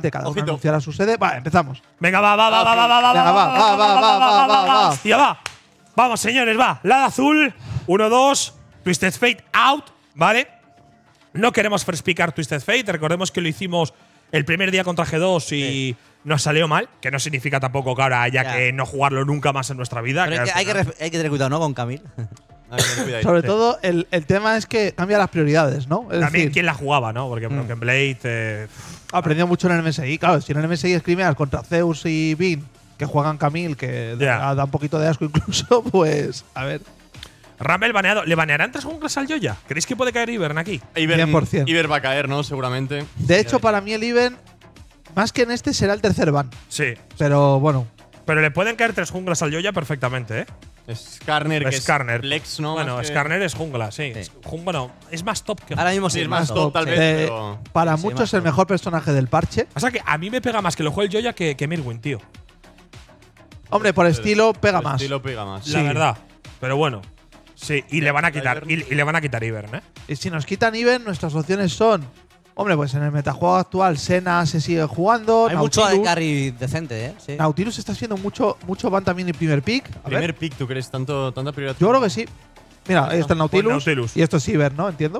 cada uno anunciará su sede. empezamos. Venga, va, va, va, va, va, va, va, va, va, va, va, va, Ya va. Vamos, señores, va. Lada azul, uno dos Twisted Fate out, ¿vale? No queremos frespicar Twisted Fate, recordemos que lo hicimos el primer día contra G2 y sí. nos salió mal, que no significa tampoco que ahora haya ya. que no jugarlo nunca más en nuestra vida. hay, que hay, que tener cuidado, ¿no? Con Camil. Sobre todo, el, el, tema es que cambia las prioridades, ¿no? También quién la jugaba, ¿no? Porque mm. Broken Blade aprendió mucho en el MSI. Claro, si en el MSI escribías contra Zeus y Vin, que juegan Camille, que da un poquito de asco incluso, pues a ver. Ramel baneado. ¿Le banearán tres junglas al Joya? ¿Creéis que puede caer Ivern aquí? 100%. Ivern va a caer, ¿no? Seguramente. De hecho, para mí el Ivern, más que en este, será el tercer ban. Sí. Pero bueno. Pero le pueden caer tres junglas al Joya perfectamente, ¿eh? Skarner, que es Lex, ¿no? Bueno, es Skarner es jungla, sí. bueno, es más top que Ahora mismo sí, es más top, eh, para muchos el mejor personaje del parche. O sea que a mí me pega más que lo juegue el Joya que, Mirwin, tío. Hombre, por estilo pega por más. estilo pega más. La verdad. Pero bueno. Sí, y le van a quitar. Y, y, le van a quitar Ivern, ¿eh? Y si nos quitan Ivern, nuestras opciones son Hombre, pues en el metajuego actual Sena se sigue jugando. Hay mucho de carry decente, ¿eh? Nautilus está haciendo mucho, mucho van también el primer pick. A primer pick, ¿tú crees tanto, tanta prioridad? Yo creo que sí. Mira, ahí está el Nautilus, Y esto es Cyber, ¿no? Entiendo.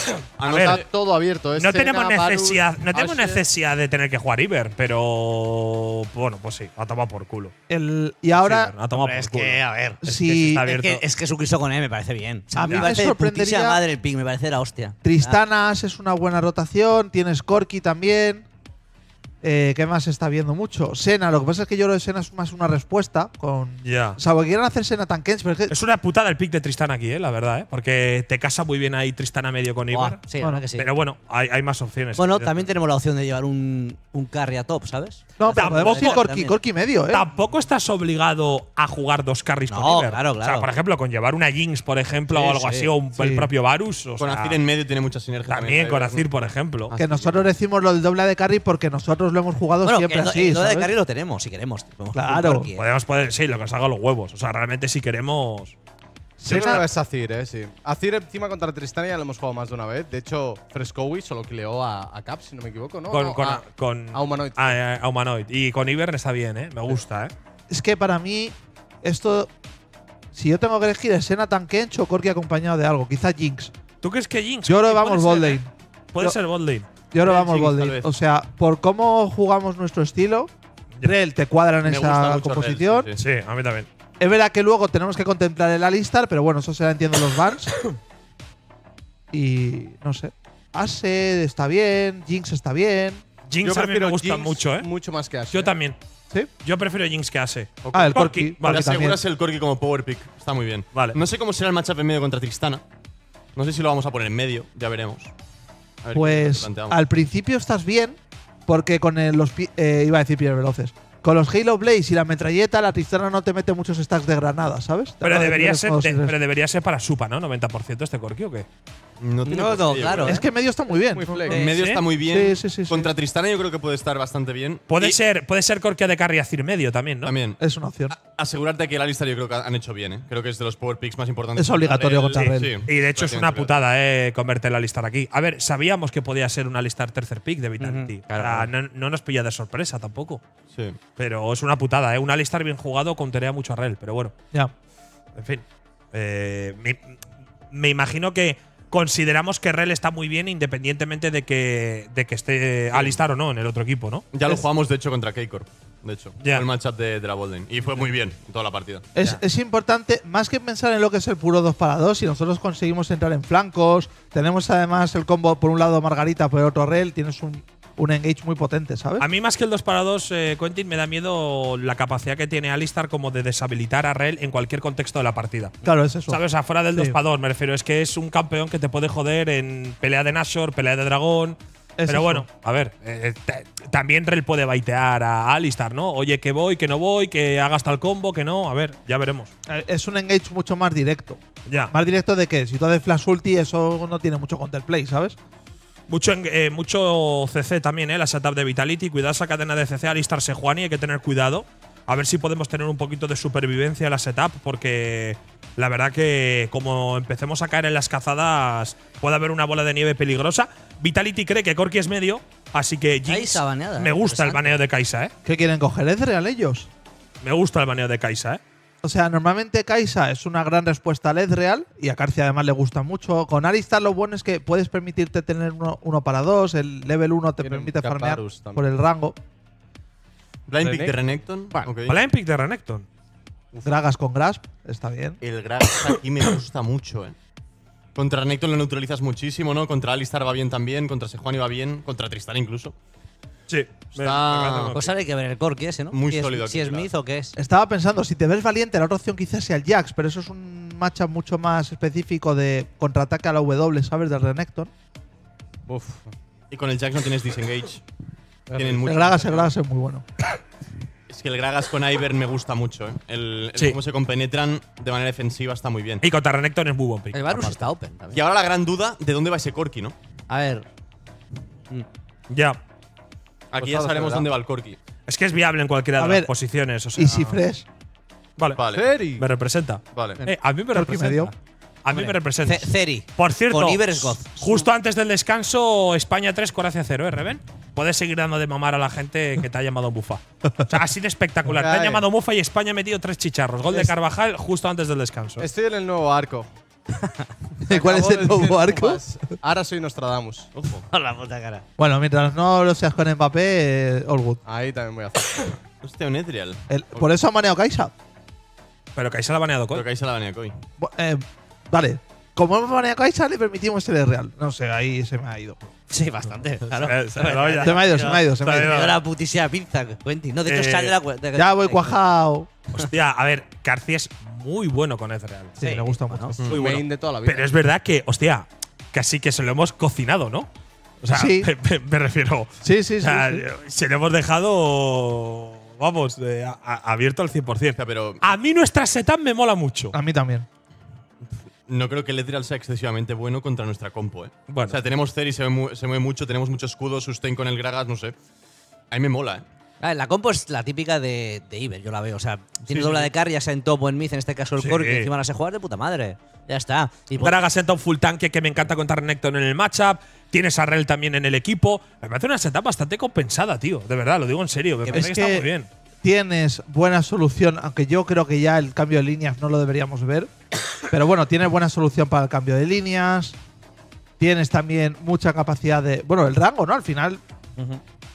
ver, todo abierto. no tenemos necesidad, no necesidad de tener que jugar Iber, pero bueno, pues sí, ha tomado por culo. El, y ahora es que a ver, es, que, es, que, con él e me parece bien. A mí me parece sorprendería madre el ping, me parece la hostia. Tristanas es una buena rotación, tienes Corky también. Eh, ¿Qué más se está viendo mucho? Sena, lo que pasa es que yo lo de Sena es más una respuesta. Con, ya O sea, quieren hacer Sena tan pero es, una putada el pick de Tristán aquí, eh, la verdad, eh, porque te casa muy bien ahí Tristán a medio con Ibar. sí, que sí. Pero bueno, hay, más opciones. Bueno, también tenemos la opción de llevar un, un carry a top, ¿sabes? No, corki, medio, ¿eh? Tampoco estás obligado a jugar dos carries con Ibar. Claro, claro. O sea, por ejemplo, con llevar una Jinx, por ejemplo, o algo así, o el propio Varus. con Azir en medio tiene mucha sinergia. También, con Azir, por ejemplo. Que nosotros decimos lo del doble de carry porque nosotros lo hemos jugado siempre así. de lo tenemos, si queremos. Claro. Podemos poner, sí, lo que salga los huevos. O sea, realmente si queremos. es una vez eh, sí. encima contra Tristania ya lo hemos jugado más de una vez. De hecho, Frescowi solo que a, a Cap, si no me equivoco, ¿no? Con, a, Humanoid. A, Humanoid. Y con Ivern está bien, ¿eh? Me gusta, ¿eh? Es que para mí, esto. Si yo tengo que elegir escena tan o Corki acompañado de algo, quizá Jinx. ¿Tú crees que Jinx? Yo creo que vamos Botlane. Eh? Puede ser, yo ahora eh, vamos, O sea, por cómo jugamos nuestro estilo, Rel te cuadra en esa composición. sí, a mí también. Es verdad que luego tenemos que contemplar el Alistar, pero bueno, eso se la entiendo los bans. y no sé. Ased está bien, Jinx está bien. Jinx a mí me gusta mucho, ¿eh? mucho más que Yo ¿eh? también. ¿Sí? Yo prefiero Jinx que Ashe. Ah, el Corki. Vale, el Corki como power pick. Está muy bien. Vale. No sé cómo será el matchup en medio contra Tristana. No sé si lo vamos a poner en medio, ya veremos pues al principio estás bien, porque con los. Eh, iba a decir pies veloces. Con los Halo Blaze y la metralleta, la tristana no te mete muchos stacks de granadas, ¿sabes? Pero debería, ser, pero debería ser para Supa, ¿no? ¿90% este corki o qué? No, no, claro. Es que medio está muy bien. Eh, medio está muy bien. Contra Tristana yo creo que puede estar bastante bien. Puede ser, puede ser Corkia de Carry hacer medio también, ¿no? También. Es una opción. Asegúrate asegurarte que la lista yo creo que han hecho bien, ¿eh? Creo que es de los power picks más importantes. Es obligatorio contra Y de hecho es una putada, ¿eh? Convertir la lista aquí. A ver, sabíamos que podía ser una Alistar tercer pick de Vitality. no, nos pilla de sorpresa tampoco. Sí. Pero es una putada, ¿eh? Una Alistar bien jugado contaría mucho a Rel, pero bueno. Ya. En fin. Eh, me, me imagino que consideramos que Rel está muy bien independientemente de que, de que esté eh, alistar o no en el otro equipo, ¿no? Ya lo jugamos, de hecho, contra K-Corp. De hecho, el matchup de, la Bolden. Y fue muy bien toda la partida. Es, es, importante, más que pensar en lo que es el puro 2 para 2, si nosotros conseguimos entrar en flancos, tenemos además el combo por un lado Margarita, por el otro Rel, tienes un un engage muy potente, ¿sabes? A mí más que el 2 para 2, eh, Quentin, me da miedo la capacidad que tiene Alistar como de deshabilitar a Rel en cualquier contexto de la partida. Claro, es eso. ¿Sabes? Afuera del 2 para 2, me refiero. Es que es un campeón que te puede joder en pelea de Nashor, pelea de dragón… Pero bueno, a ver, eh, eh, también Rel puede baitear a Alistar, ¿no? Oye, que voy, que no voy, que hagas tal combo, que no. A ver, ya veremos. Es un engage mucho más directo. Ya. Más directo de que si tú haces flash ulti, eso no tiene mucho counterplay, ¿sabes? Mucho, eh, mucho CC también, ¿eh? La setup de Vitality. Cuidado esa cadena de CC al Juan Juani, hay que tener cuidado. A ver si podemos tener un poquito de supervivencia en la setup, porque la verdad que como empecemos a caer en las cazadas, puede haber una bola de nieve peligrosa. Vitality cree que Corky es medio, así que Jinx, me ¿eh? gusta el baneo de Kaisa, ¿eh? ¿Qué quieren coger? ¿Es real ellos? Me gusta el baneo de Kaisa, ¿eh? O sea, normalmente Kaisa es una gran respuesta led real y a Carcia además le gusta mucho. Con Alistar lo bueno es que puedes permitirte tener uno, para dos, el level 1 te permite farmear por el rango. Blind Pick de Renekton. Blind Pick de Renekton. Dragas con Grasp, está bien. El Grasp aquí me gusta mucho, eh. Contra Renekton lo neutralizas muchísimo, ¿no? Contra Alistar va bien también, contra Sejuani va bien, contra Tristar incluso. Está... Pues ahora hay que ver el Corki ese, ¿no? Muy si sólido. Es, si es Smith o qué es. Estaba pensando, si te ves valiente, la otra opción quizás sea el Jax, pero eso es un matchup mucho más específico de contraataque a la W, ¿sabes? Del Renekton. Uf. Y con el Jax no tienes disengage. Tienen el Gragas, el Gragas es muy bueno. Es que el Gragas con Ivern me gusta mucho. ¿eh? El, sí. cómo se compenetran de manera defensiva está muy bien. Y contra Renekton es muy buen El Varus está open Y ahora la gran duda, ¿de dónde va ese Corki, no? A ver. Ya. Aquí ya pues sabremos dónde va el Corky. Es que es viable en cualquiera de las posiciones. O sea, ¿Y si Fresh? Vale. Ceri. Me representa. Vale. Eh, a mí me representa. A mí me representa. Ceri. Por cierto, justo antes del descanso, España 3, Croacia 0, ¿eh, Reven? Puedes seguir dando de mamar a la gente que te ha llamado bufa. O sea, así de espectacular. Te ha llamado bufa y España ha metido tres chicharros. Gol de Carvajal justo antes del descanso. Estoy en el nuevo arco. ¿Cuál es el nuevo arco? Ahora soy Nostradamus. Ojo. la puta cara. Bueno, mientras no lo seas con Mbappé, eh, Ahí también voy a hacer. Hostia, un Etrial. por eso ha maneado Kaisa. Pero Kaisa la ha baneado Koi. la eh, vale. Como hemos maneado Kaisa, le permitimos el real. No sé, ahí se me ha ido. Sí, bastante. Claro. se me ha Se me ha ido, se me ha ido, se me ha ido. la putísima pinza, Quentin. No, de hecho, eh, sale de la Ya voy cuajado. Hostia, a ver, Carci es muy bueno con Ezreal. Sí, me gusta mucho. muy bueno. de toda la vida. Pero es verdad que, hostia, casi que se lo hemos cocinado, ¿no? O sea, me, refiero. Sí, sí, o sea, Se lo hemos dejado. Vamos, abierto al 100%. Pero a mí nuestra setup me mola mucho. A mí también. No creo que el sea excesivamente bueno contra nuestra compo, ¿eh? Bueno. O sea, tenemos Ceri, se, mueve mucho, tenemos mucho escudo, sustain con el Gragas, no sé. A mí me mola, ¿eh? Ah, la compo es la típica de, de yo la veo. O sea, tiene dobla doble de carry, ya sea en top en mid, en este caso el que encima la jugar de puta madre. Ya está. Y pues en full tanque, que me encanta contar Necton en el matchup. Tienes a Rel también en el equipo. Me parece una setup bastante compensada, tío. De verdad, lo digo en serio. Me que, está muy bien. Tienes buena solución, aunque yo creo que ya el cambio de líneas no lo deberíamos ver. pero bueno, tienes buena solución para el cambio de líneas. Tienes también mucha capacidad de. Bueno, el rango, ¿no? Al final.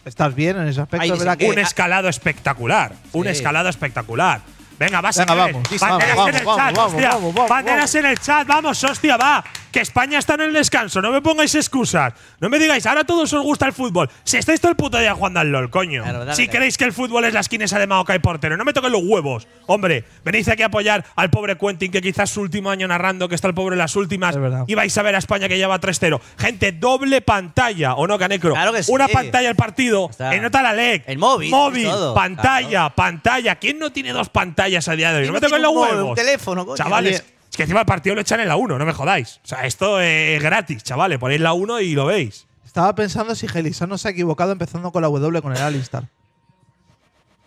Estás bien en ese aspecto, un escalado ah. espectacular. Un escalado espectacular. Venga, vas a vamos. vamos, en el vamos, chat, vamos, vamos, Banderas en el chat, vamos, hostia, va que España está en el descanso. No me pongáis excusas. No me digáis, ahora a todos os gusta el fútbol. Si estáis todo el puto día jugando al LOL, coño. si creéis que el fútbol es la esquina de Maoka y portero, no me toquen los huevos. Hombre, venís aquí a apoyar al pobre Quentin, que quizás su último año narrando, que está el pobre en las últimas, y vais a ver a España que lleva 3-0. Gente, doble pantalla, ¿o no, Canecro? Claro que sí. Una pantalla el partido, nota la LEC. El móvil. Móvil, pantalla, pantalla. ¿Quién no tiene dos pantallas a día de hoy? No me toquen los huevos. Un teléfono, coño. Chavales. Es que encima el partido lo echan en la 1, no me jodáis. O sea, esto es gratis, chavales. Ponéis la 1 y lo veis. Estaba pensando si Gelisano se ha equivocado empezando con la W con el Alistar.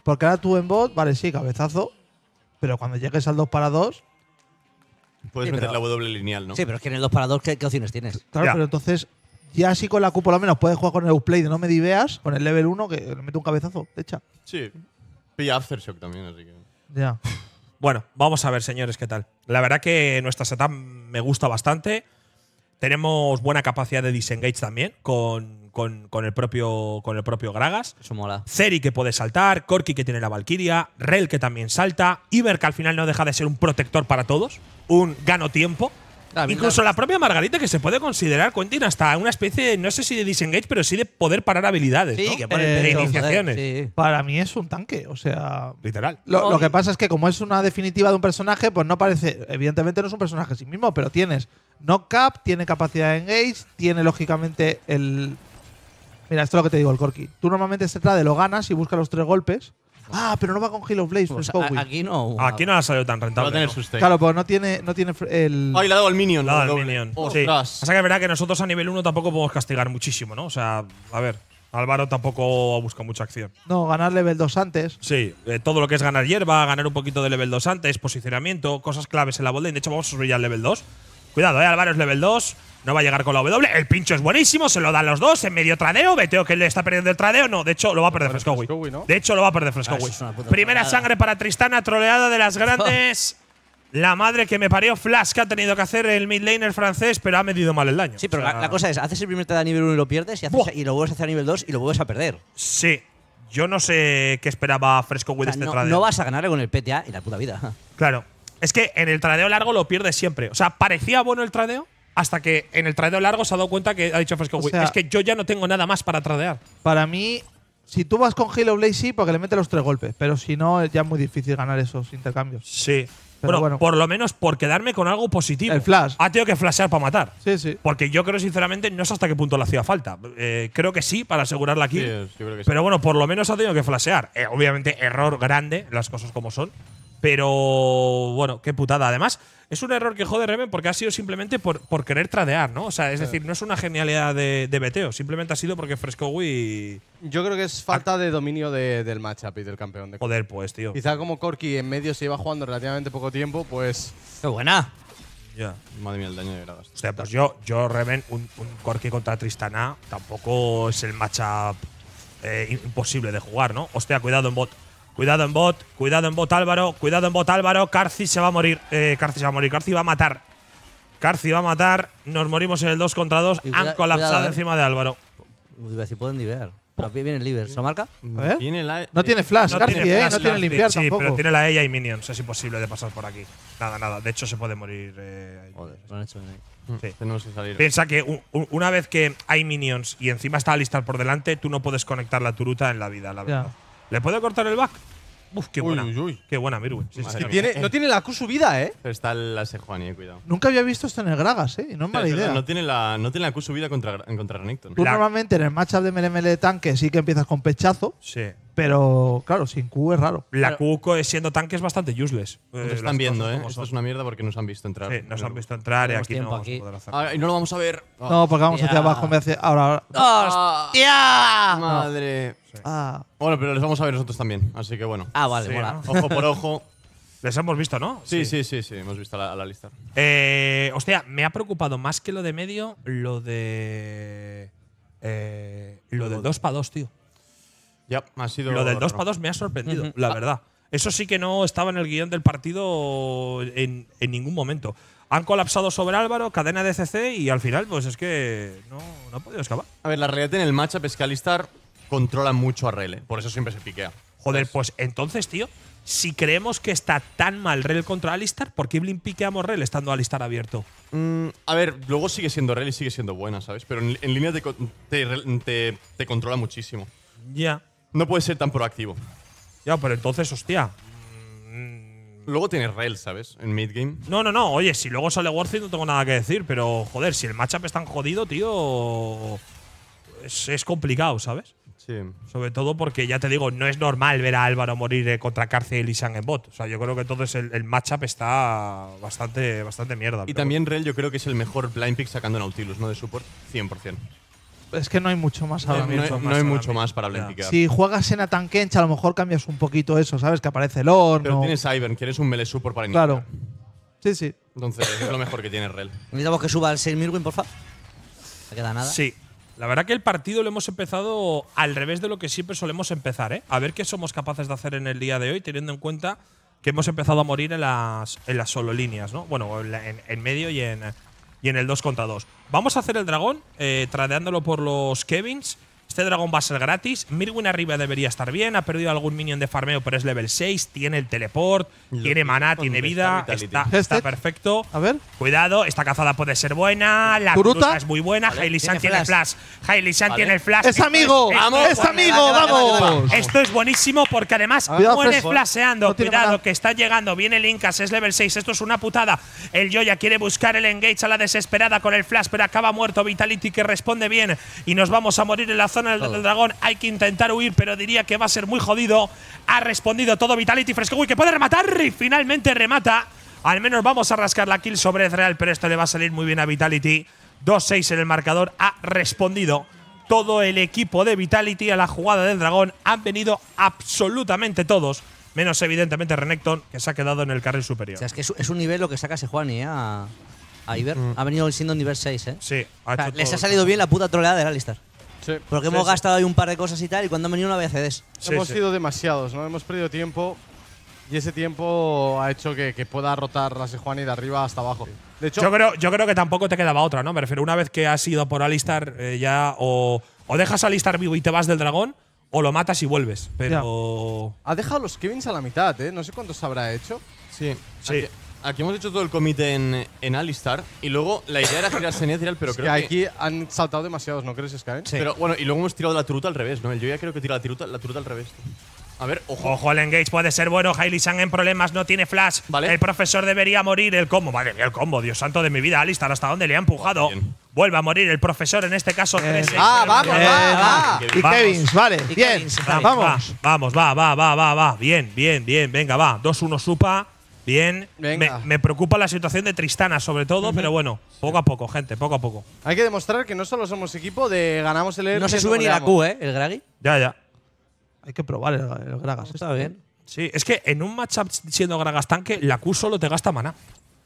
Porque ahora tú en bot, vale, sí, cabezazo. Pero cuando llegues al 2 para 2. Puedes meter la W lineal, ¿no? Sí, pero es que en el 2 para 2, ¿qué, opciones tienes? Claro, pero entonces, ya sí con la Q por lo menos puedes jugar con el Uplay de no me diveas, con el level 1, que le mete un cabezazo, te echa. Sí. Pilla Aftershock también, así que. Ya. bueno, vamos a ver, señores, qué tal. La verdad que nuestra setup me gusta bastante. Tenemos buena capacidad de disengage también con, con, el, propio, con el propio Gragas. Eso mola. Zeri que puede saltar, Corki que tiene la Valkyria, Rel que también salta, Iber que al final no deja de ser un protector para todos, un gano tiempo. Ah, Incluso la propia Margarita, que se puede considerar, Quentin, hasta una especie no sé si de disengage, pero sí de poder parar habilidades, sí, que Para mí es un tanque, o sea. Literal. Lo, que pasa es que, como es una definitiva de un personaje, pues no parece. Evidentemente no es un personaje a sí mismo, pero tienes knock cap, tiene capacidad de engage, tiene lógicamente el. Mira, esto es lo que te digo, el Corky Tú normalmente se este trata de lo ganas y buscas los tres golpes. Ah, ah, pero no va con Hill of Blaze, pues Aquí no. Aquí no ha salido tan rentable. tener Claro, pues no tiene, no tiene el. le ha dado el Minion. Le ha Minion. O sea que es verdad que nosotros a nivel 1 tampoco podemos castigar muchísimo, ¿no? O sea, a ver. Álvaro tampoco busca mucha acción. No, ganar level 2 antes. Sí, eh, todo lo que es ganar hierba, ganar un poquito de level 2 antes, posicionamiento, cosas claves en la botlane. De hecho, vamos a subir ya al level 2. Cuidado, eh, Álvaro es level 2 no va a llegar con la W. El pincho es buenísimo, se lo dan los dos en medio tradeo. Veteo que le está perdiendo el tradeo. No, de hecho lo va a perder fresco ¿no? De hecho lo va a perder ah, fresco Primera sangre para Tristana, troleada de las grandes. La madre que me parió Flash que ha tenido que hacer el mid laner francés, pero ha medido mal el daño. Sí, pero la, cosa es, haces el primer tradeo a nivel 1 y lo pierdes, y, lo vuelves a hacer a nivel 2 y lo vuelves a perder. Sí. Yo no sé qué esperaba Fresco Will este tradeo. No vas a ganar con el PTA y la puta vida. Claro. Es que en el tradeo largo lo pierdes siempre. O sea, parecía bueno el tradeo, hasta que en el tradeo largo se ha dado cuenta que ha dicho Fresco Es que yo ya no tengo nada más para tradear. Para mí, si tú vas con Halo Blaze, sí, porque le mete los tres golpes. Pero si no, ya es muy difícil ganar esos intercambios. Sí. Pero bueno, por lo menos por quedarme con algo positivo. El flash. Ha tenido que flashear para matar. Sí, sí. Porque yo creo, sinceramente, no sé hasta qué punto le hacía falta. Eh, creo que sí, para asegurar la pero bueno, por lo menos ha tenido que flashear. Eh, obviamente, error grande, las cosas como son. Pero bueno, qué putada. Además, es un error que jode Reven porque ha sido simplemente por, por querer tradear, ¿no? O sea, es decir, no es una genialidad de, de beteo, simplemente ha sido porque fresco Wii Yo creo que es falta ah. de dominio del matchup y del campeón. De Joder, pues, tío. Quizá como Corky en medio se iba jugando relativamente poco tiempo, pues. ¡Qué buena! Ya. Madre mía, el daño de gradas. O sea, pues yo, yo Reven, un, un Corky contra Tristana tampoco es el matchup eh, imposible de jugar, ¿no? Hostia, cuidado en bot. Cuidado en bot, cuidado en bot Álvaro, cuidado en bot Álvaro. Carci se va a morir. Eh, Carci se va a morir, Carci va a matar. Carci va a matar, nos morimos en el 2 contra 2. Han colapsado eh. encima de Álvaro. Si pueden liberar. Viene el Liver, ¿se marca? Mm, a no e. tiene flash, no Carci, tiene eh, no tiene limpiar sí, pero tiene la E y minions, es imposible de pasar por aquí. Nada, nada, de hecho se puede morir. Eh, Joder, lo han hecho mm, Tenemos que salir. Piensa que una vez que hay minions y encima está Alistar por delante, tú no puedes conectar la turuta en la vida, la verdad. ¿Le puede cortar el back? Uf, qué buena. Qué buena, Miru. no tiene la Q subida, ¿eh? Pero está la Sejuani, Juan, eh, cuidado. Nunca había visto esto en el Gragas, ¿eh? No es mala idea. No tiene, la, no tiene la Q subida contra, contra Renekton. Tú normalmente en el matchup de MLML de tanque sí que empiezas con pechazo. Sí. Pero claro, sin Q es raro. La Q siendo tanque es bastante useless. Eh, están viendo, ¿eh? Esto es una mierda porque nos han visto entrar. Sí, nos han visto entrar y aquí no vamos a poder hacer. Ah, y no lo vamos a ver. No, porque vamos hacia abajo Ahora, ahora. Ah, ¡Hostia! Madre. Ah. Bueno, pero les vamos a ver nosotros también. Así que bueno. Ah, vale, Ojo por ojo. Les hemos visto, ¿no? Sí, sí, sí, sí, hemos visto la, la lista. Eh, hostia, me ha preocupado más que lo de medio, lo de. Eh, lo, de dos para dos tío ha sido lo del 2 para 2 me ha sorprendido, la verdad. Eso sí que no estaba en el guión del partido en, ningún momento. Han colapsado sobre Álvaro, cadena de CC y al final, pues es que no, ha podido escapar. A ver, la realidad en el matchup es que Alistar controla mucho a Rell, por eso siempre se piquea. Joder, pues entonces, tío, si creemos que está tan mal Rel contra Alistar, ¿por qué Blin piqueamos Rel estando Alistar abierto? Mm, a ver, luego sigue siendo Rel y sigue siendo buena, ¿sabes? Pero en, línea te, controla muchísimo. Ya. No puede ser tan proactivo. Ya, pero entonces, hostia. Mm. Luego tienes Rail, ¿sabes? En mid-game. No, no, no. Oye, si luego sale Worthy, no tengo nada que decir, pero joder, si el matchup es tan jodido, tío. Es, complicado, ¿sabes? Sí. Sobre todo porque, ya te digo, no es normal ver a Álvaro morir eh, contra Cárcel y San en bot. O sea, yo creo que entonces el, el matchup está bastante, bastante mierda. Y también Rel yo creo que es el mejor blind pick sacando Nautilus, ¿no? De support, 100% es que no hay mucho más No, hay, mucho más para blanquear. Si juegas en Atankench, a lo mejor cambias un poquito eso, ¿sabes? Que aparece el horno. Pero tienes Ivern, quieres un mele super para iniciar. Claro. Sí, sí. Entonces, es lo mejor que tiene Rel. Necesitamos que suba el 6.000 win, por favor. No queda nada. Sí. La verdad que el partido lo hemos empezado al revés de lo que siempre solemos empezar, ¿eh? A ver qué somos capaces de hacer en el día de hoy, teniendo en cuenta que hemos empezado a morir en las, en las solo líneas, ¿no? Bueno, en medio y en, y en el 2 contra 2. Vamos a hacer el dragón, eh, tradeándolo por los Kevins. Este dragón va a ser gratis. Mirwin arriba debería estar bien. Ha perdido algún minion de farmeo, pero es level 6. Tiene el teleport, tiene maná, tiene vida. Este. Está, perfecto. A ver. Cuidado, esta cazada puede ser buena. La fruta es muy buena. Hailey el tiene flash. Hailey tiene el flash. ¡Es amigo! ¡Vamos! ¡Es amigo! ¡Vamos! Esto es buenísimo porque además Cuidado, muere eh. flasheando. Cuidado, que está llegando. Viene el Incas, es level 6. Esto es una putada. El Joya quiere buscar el engage a la desesperada con el flash, pero acaba muerto. Vitality que responde bien. Y nos vamos a morir en la zona del, dragón. Hay que intentar huir, pero diría que va a ser muy jodido. Ha respondido todo Vitality Fresco, que puede rematar y finalmente remata. Al menos vamos a rascar la kill sobre Ezreal, pero esto le va a salir muy bien a Vitality. 2-6 en el marcador. Ha respondido todo el equipo de Vitality a la jugada del dragón. Han venido absolutamente todos. Menos evidentemente Renekton, que se ha quedado en el carril superior. es que es un nivel lo que saca ese Juan y eh, A, a mm. Ha venido siendo nivel 6, ¿eh? Sí. les ha salido bien la puta troleada de Alistar. Porque hemos gastado ahí un par de cosas y tal, y cuando han venido no había CDs. hemos sido demasiados, ¿no? Hemos perdido tiempo y ese tiempo ha hecho que, que pueda rotar la Sejuani de arriba hasta abajo. De hecho, yo creo, yo creo que tampoco te quedaba otra, ¿no? Me refiero, una vez que has ido por Alistar, eh, ya o, dejas Alistar vivo y te vas del dragón, o lo matas y vuelves. Pero. Ha dejado los Kevins a la mitad, ¿eh? No sé cuántos habrá hecho. Sí. sí aquí hemos hecho todo el comité en, en Alistar y luego la idea era girarse en Ezreal, pero creo que, aquí han saltado demasiados, ¿no crees, Sky? Sí. Pero bueno, y luego hemos tirado la truta al revés, ¿no? Yo ya creo que tira la truta, la truta al revés. A ver, ojo. Ojo, el engage puede ser bueno. Hailey Sang en problemas, no tiene flash. ¿Vale? El profesor debería morir. El combo, madre el combo, Dios santo de mi vida. Alistar, ¿hasta dónde le ha empujado? Vuelva Vuelve a morir el profesor, en este caso eh, vamos, va, va. Y Kevins, vale, bien. vamos. Va, vamos, va, va, va, va, va. Bien, bien, bien. Venga, va. 2-1 Supa. Bien, me, me, preocupa la situación de Tristana sobre todo, pero bueno, poco a poco, gente, poco a poco. Hay que demostrar que no solo somos equipo de ganamos el No se sube ni la Q, ¿eh? El Gragi. Ya, ya. Hay que probar el, Gragas, ¿eh? está bien. Sí, es que en un matchup siendo Gragas tanque, la Q solo te gasta maná.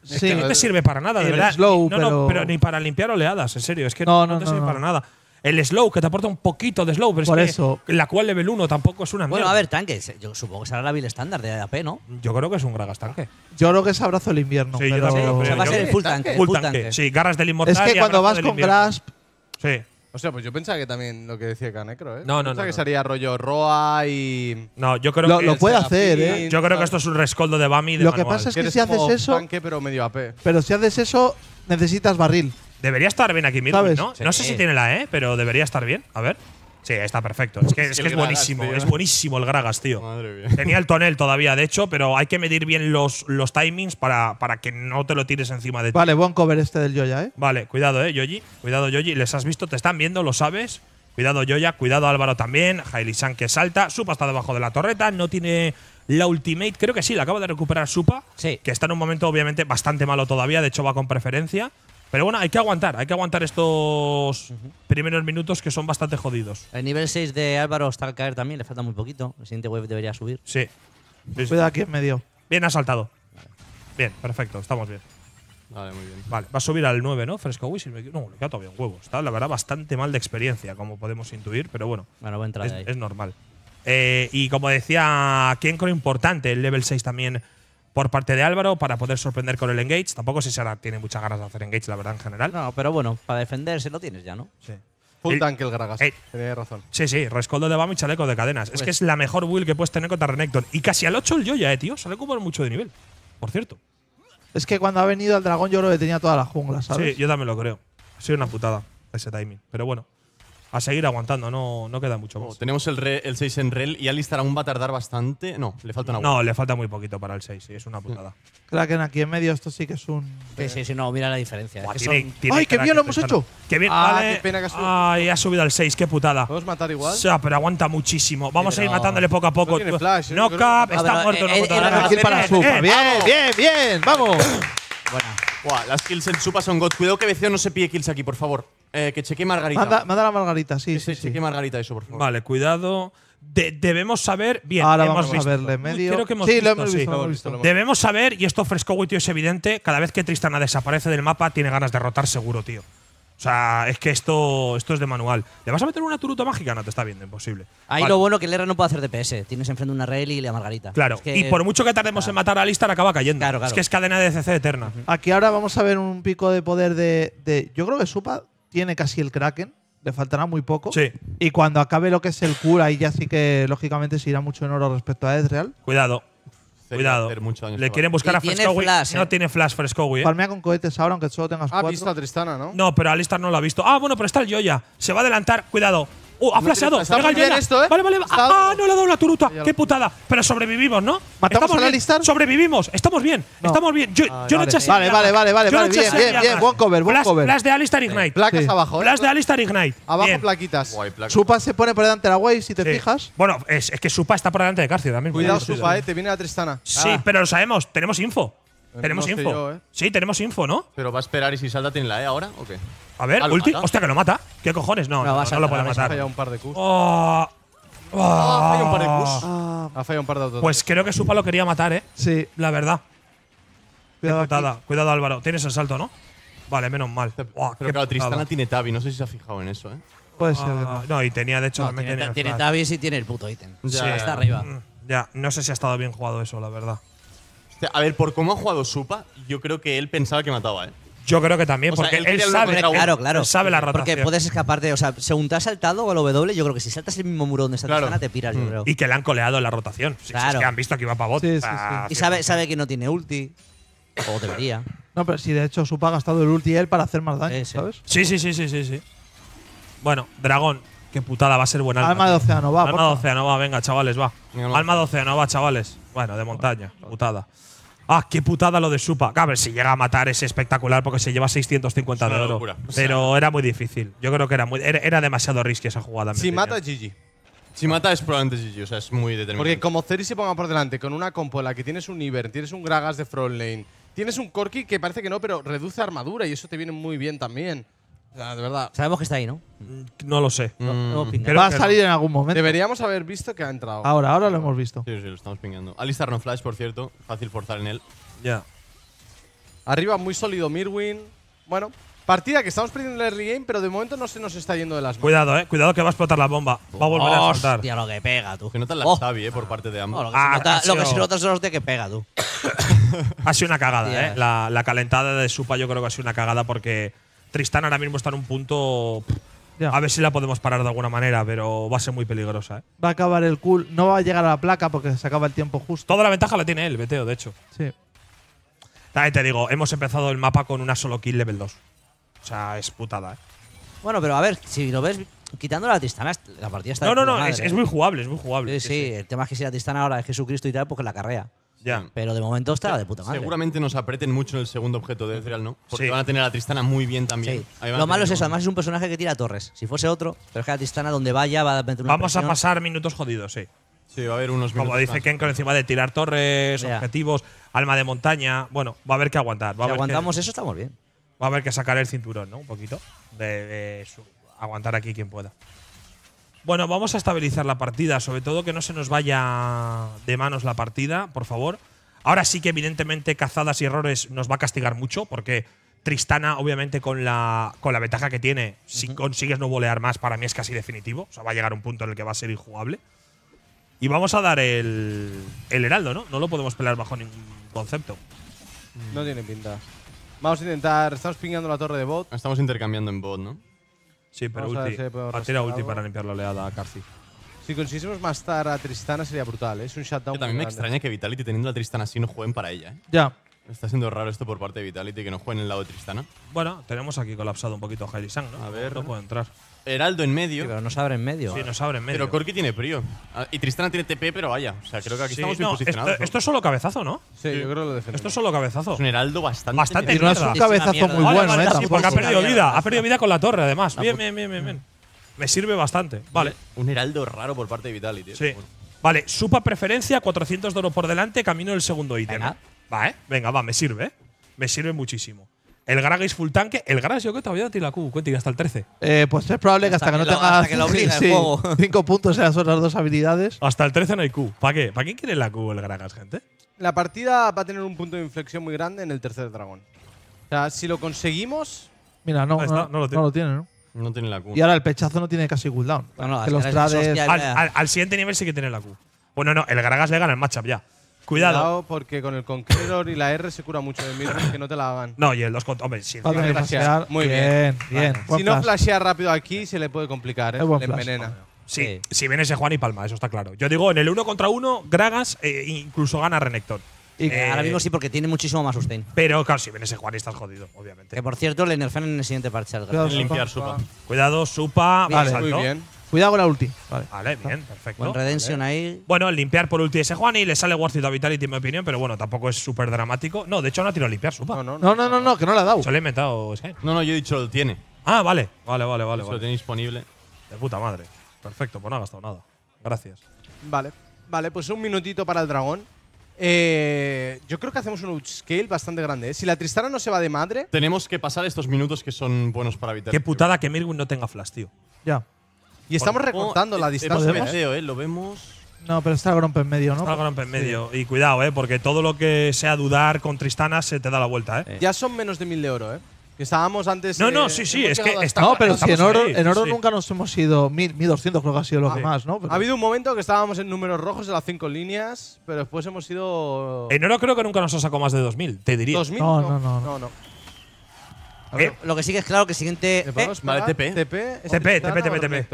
Sí. Es que no te sirve para nada, de verdad. Slow, no, no, pero... ni para limpiar oleadas, en serio. Es que no, no, no te sirve para nada el slow, que te aporta un poquito de slow, pero es que la cual level 1 tampoco es una Bueno, a ver, tanque. Yo supongo que será la build estándar de AP, ¿no? Yo creo que es un Gragas tanque. Yo creo que es abrazo del invierno. Sí, va a ser el full tanque. Full tanque. Sí, garras del inmortal. es que cuando vas con Grasp, Sí. O sea, pues yo pensaba que también lo que decía Canecro, ¿eh? No, no, Pensaba que sería rollo Roa y. No, yo creo Lo- que. lo puede hacer, ¿eh? Yo creo que esto es un rescoldo de Bami. de Lo que pasa es que si haces eso- Tanque, pero medio AP. pero si haces eso, necesitas barril. Debería estar bien aquí mira ¿no? sé si tiene la E, pero debería estar bien. A ver. Sí, está perfecto. Es que es, buenísimo. Es buenísimo el Gragas, tío. Tenía el tonel todavía, de hecho, pero hay que medir bien los, los timings para, para que no te lo tires encima de ti. Vale, buen cover este del Yoya, ¿eh? Vale, cuidado, ¿eh, Yoyi? Cuidado, Yoyi. Les has visto, te están viendo, lo sabes. Cuidado, Yoya. Cuidado, Álvaro también. San que salta. Supa está debajo de la torreta. No tiene la ultimate. Creo que sí, la acaba de recuperar Supa. Sí. Que está en un momento, obviamente, bastante malo todavía. De hecho, va con preferencia. Pero bueno, hay que aguantar, hay que aguantar estos primeros minutos que son bastante jodidos. El nivel 6 de Álvaro está a caer también, le falta muy poquito. El siguiente wave debería subir. Sí. Cuidado aquí en medio. Bien, ha saltado. Bien, perfecto, estamos bien. Vale, muy bien. Vale, va a subir al 9, ¿no? Fresco Wish. No, le queda todavía un huevo. Está, la verdad, bastante mal de experiencia, como podemos intuir, pero bueno. Bueno, es, Es normal. Eh, y como decía Kenko, importante el level 6 también por parte de Álvaro para poder sorprender con el engage. Tampoco sé si se tiene muchas ganas de hacer engage, la verdad, en general. No, pero bueno, para defenderse lo tienes ya, ¿no? Sí. Full el Gragas, eh, razón. Sí, sí, rescoldo de Bam y chaleco de cadenas. es que pues- es la mejor build que puedes tener contra Renekton. Y casi al 8 el ya, eh, tío. Sale como mucho de nivel, por cierto. Es que cuando ha venido el dragón yo lo que tenía toda la jungla, Sí, yo también lo creo. Ha sido una putada ese timing. Pero bueno, a seguir aguantando, no, no queda mucho oh, más. tenemos el, el 6 en rel y Alistar aún va a tardar bastante. No, le falta No, le falta muy poquito para el 6, sí, es una putada. Kraken aquí en medio, esto sí que es un. Sí, sí, no, mira la diferencia. que ¡Ay, qué bien lo hemos hecho! ¡Qué bien! Ah, qué pena que ha subido. ¡Ay, ha subido al 6, qué putada! ¿Podemos matar igual? O sea, pero aguanta muchísimo. Vamos a ir matándole poco a poco. ¿eh? No, cap, está ah, muerto. bien, bien, bien, vamos. Bueno, Buah, las kills en Supa son God. Cuidado que BCO no se pille kills aquí, por favor. Eh, que chequee Margarita. Manda, manda la Margarita, sí, sí, Chequee Margarita Margarita eso, por favor. Vale, cuidado. debemos saber bien. Ahora hemos vamos visto. a verle que hemos sí, visto, lo hemos visto, Lo hemos visto, Debemos saber, y esto fresco, es evidente. Cada vez que Tristana desaparece del mapa, tiene ganas de rotar seguro, tío. O sea, es que esto, esto es de manual. ¿Le vas a meter una turuta mágica? No, te está viendo, imposible. Ahí lo bueno que el R no puede hacer DPS. Tienes enfrente una Rayleigh y la Margarita. Claro, y por mucho que tardemos en matar a Alistar, acaba cayendo. Es que es cadena de CC eterna. Aquí ahora vamos a ver un pico de poder de, Yo creo que Supa tiene casi el Kraken. Le faltará muy poco. Sí. Y cuando acabe lo que es el cura, ahí ya sí que lógicamente se irá mucho en oro respecto a Edreal. Cuidado. Cuidado. Le quieren buscar a eh. tiene flash, No tiene flash Frescowi. ¿eh? Palmea con cohetes ahora, aunque solo tengas Ha cuatro. visto a Tristana, ¿no? No, pero Alistar no lo ha visto. Ah, bueno, pero está el Joya. Se va a adelantar. Cuidado. Oh, ha flasheado. bien esto, ¿eh? Vale, vale. Ah, no le ha dado la turuta. Qué putada. Pero sobrevivimos, ¿no? ¿Matamos a Alistar? Sobrevivimos. Estamos bien. Estamos bien. Yo, ah, vale. Vale, vale, vale. vale, vale. bien, bien, bien, Buen cover, buen cover. Las de Alistar Ignite. Placas abajo. ¿eh? Las de Alistar Ignite. Abajo plaquitas. Supa se pone por delante de la Wave, si te fijas. Bueno, es, es, que Supa está por delante de Carcio también. Cuidado, Supa, eh. Te viene la Tristana. Sí, ah. pero lo sabemos. Tenemos info. Eh, tenemos info. Eh. Sí, tenemos info, ¿no? Pero va a esperar y si salta tiene la E ahora o qué? A ver, ah, ulti. Hostia, que lo mata. ¿Qué cojones? No, no, lo puede matar. Oh, oh. Ah, ha fallado un par de Qs. Ah. Ha fallado un par de Qs. Ha fallado un par de autos. Pues creo que Supa lo quería matar, ¿eh? Sí. La verdad. Eh, cuidado, Cuidado Álvaro. Tienes el salto, ¿no? Vale, menos mal. Pero Tristana tiene Tabi. No sé si se ha fijado en eso, ¿eh? Puede ser. no, y tenía, de hecho, tiene, tiene y y tiene el puto ítem. Ya. está arriba. Mm, ya, no sé si ha estado bien jugado eso, la verdad. A ver, por cómo ha jugado Supa, yo creo que él pensaba que mataba, ¿eh? Yo creo que también, porque él, sabe, claro, sabe la rotación. Porque puedes escaparte, o sea, según te has saltado al W, yo creo que si saltas el mismo muro donde está claro. te piras, mm. Y que le han coleado en la rotación. que han visto que iba para bot. Y sabe, sabe que no tiene ulti. O debería. No, pero si de hecho Supa ha gastado el ulti él para hacer más daño, ¿sabes? Sí, sí, sí, sí, sí, Bueno, dragón, qué putada, va a ser buena. Alma de océano, va. Alma de océano, va, venga, chavales, va. Alma de océano, va, chavales. Bueno, de montaña, putada. Ah, qué putada lo de Supa. A ver, si llega a matar es espectacular porque se lleva 650 de oro. Pero era muy difícil. Yo creo que era muy, era, demasiado risky esa jugada. Si mata, GG. Si mata es probablemente GG, o sea, es muy determinante. Porque como Ceri se ponga por delante con una compo que tienes un Ivern, tienes un Gragas de front lane, tienes un Corki que parece que no, pero reduce armadura y eso te viene muy bien también. Sabemos que está ahí, ¿no? Mm, no lo sé. Mm. va a salir en algún momento. Deberíamos haber visto que ha entrado. Ahora, ahora lo hemos visto. Sí, sí, lo estamos pingando. Alistar no flash, por cierto. Fácil forzar en él. Ya. Arriba muy sólido Mirwin. Bueno, partida que estamos perdiendo el early game, pero de momento no se nos está yendo de las manos. Cuidado, eh. Cuidado que va a explotar la bomba. Va a volver a explotar. Hostia, lo que pega, tú. Que notan oh. eh, por ah. parte de ambos. lo, que ah, nota, lo de que pega, tú. Ha sido una cagada, ¿eh? La, la calentada de Supa yo creo que ha sido una cagada porque Tristana ahora mismo está en un punto. A ver si la podemos parar de alguna manera, pero va a ser muy peligrosa. ¿eh? Va a acabar el cool, no va a llegar a la placa porque se acaba el tiempo justo. Toda la ventaja la tiene él, Beteo, de hecho. Sí. te digo, hemos empezado el mapa con una solo kill level 2. O sea, es putada, ¿eh? Bueno, pero a ver, si lo ves quitando la Tristana, la partida está. No, no, no, es, ¿eh? muy jugable, es muy jugable. Sí, sí, el tema es que si la Tristana ahora es Jesucristo y tal, porque pues la carrea. Pero de momento está de puta madre. Seguramente nos apreten mucho en el segundo objeto de Ezreal, ¿no? Porque van a tener a Tristana muy bien también. Lo malo es eso, además es un personaje que tira torres. Si fuese otro, pero es que la Tristana donde vaya va a meter Vamos a pasar minutos jodidos, sí. Sí, va a haber unos Como dice más. con encima de tirar torres, objetivos, alma de montaña. Bueno, va a haber que aguantar. Si aguantamos eso, estamos bien. va a haber que sacar el cinturón, ¿no? Un poquito. De, aguantar aquí quien pueda. Bueno, vamos a estabilizar la partida, sobre todo que no se nos vaya de manos la partida, por favor. Ahora sí que evidentemente cazadas y errores nos va a castigar mucho, porque Tristana, obviamente, con la, con la ventaja que tiene, si consigues no volear más, para mí es casi definitivo. O sea, va a llegar un punto en el que va a ser injugable. Y vamos a dar el, el heraldo, ¿no? No lo podemos pelear bajo ningún concepto. No tiene pinta. Vamos a intentar… Estamos pingando la torre de bot. Estamos intercambiando en bot, ¿no? Sí, pero ulti. ulti para limpiar la oleada a Carci. Si consiguiésemos más a Tristana sería brutal, ¿eh? es un shutdown. Yo también me extraña que Vitality teniendo a Tristana así no jueguen para ella. ¿eh? Ya. Está siendo raro esto por parte de Vitality, que no juegue en el lado de Tristana. Bueno, tenemos aquí colapsado un poquito a Sang, ¿no? A ver. No puedo entrar. Heraldo en medio. pero nos abre en medio. Sí, abre en medio. Pero Corki tiene prio. Ah, y Tristana tiene TP, pero vaya. O sea, creo que aquí estamos bien posicionados. Esto, es solo cabezazo, ¿no? Sí, yo creo que lo defendemos. Esto es solo cabezazo. Es un heraldo bastante. Bastante no es un cabezazo muy bueno, ¿eh? porque ha perdido vida. Ha perdido vida con la torre, además. Bien, bien, bien, bien, bien. Me sirve bastante. Vale. Un heraldo raro por parte de Vitality. Eh, sí. Vale, supa preferencia, 400 de oro por delante, camino del segundo ítem. Va, Venga, va, me sirve, ¿eh? Me sirve muchísimo. El Gragas full tanque. El Gragas yo creo que todavía tiene la Q, cuenta, hasta el 13. Eh, pues es probable que hasta, que, no tengas tenga. Cinco puntos en las otras dos habilidades. Hasta el 13 no hay Q. ¿Para qué? ¿Para quién quiere la Q el Gragas, gente? La partida va a tener un punto de inflexión muy grande en el tercer dragón. O sea, si lo conseguimos. Mira, no, ah, no, lo tiene. no ¿no? tiene la Q. Y ahora el pechazo no tiene casi cooldown. Al, al, siguiente nivel sí que tiene la Q. Bueno, no, el Gragas le gana el matchup ya. Cuidado. porque con el Conqueror y la R se cura mucho de que no te la hagan. No, y el los Hombre, sí. Muy bien. bien. Si no flashea rápido aquí, se le puede complicar, ¿eh? envenena. Sí, si viene ese Juan y Palma, eso está claro. Yo digo, en el 1 contra 1, Gragas eh, incluso gana Renekton. Eh, ahora mismo sí, porque tiene muchísimo más sustain. Pero claro, si viene ese Juan y estás jodido, obviamente. Que por cierto, le nerfean en el siguiente parche al Gragas. Cuidado, Limpiar supa. Cuidado, Vale, Muy bien. Cuidado con la ulti. Vale, vale bien, perfecto. Con Redemption ahí. Bueno, limpiar por ulti ese Juan y le sale it a Vitality, en mi opinión, pero bueno, tampoco es súper dramático. No, de hecho no ha tirado limpiar, supa. No no no, no que no la ha dado. Se lo he inventado, No, no, yo he dicho lo tiene. Ah, vale, vale, vale, vale. lo tiene disponible. De puta madre. Perfecto, pues no ha gastado nada. Gracias. Vale, vale, pues un minutito para el dragón. Eh, yo creo que hacemos un upscale bastante grande. ¿eh? Si la Tristana no se va de madre. Tenemos que pasar estos minutos que son buenos para evitar. Qué putada que Mirwin no tenga flash, tío. Ya. Y estamos recortando la eh, distancia. ¿eh? ¿eh? Lo vemos. No, pero está Grompe en medio, ¿no? Está Grompe en medio. Y cuidado, eh, porque todo lo que sea dudar con Tristana se te da la vuelta, eh. eh. Ya son menos de mil de oro, ¿eh? Que estábamos antes. No, no, sí, sí, es que estábamos. No, pero en oro, en oro nunca nos hemos ido. 1200 creo que ha sido lo que ah. más, ¿no? Ha habido un momento que estábamos en números rojos de las cinco líneas, pero después hemos ido. En oro creo que nunca nos ha sacado más de 2000, te diría. ¿2000? No, no, no, no. Eh, lo que sí que es claro que el siguiente. Eh, eh, vale, TP. TP, TP, TP, TP.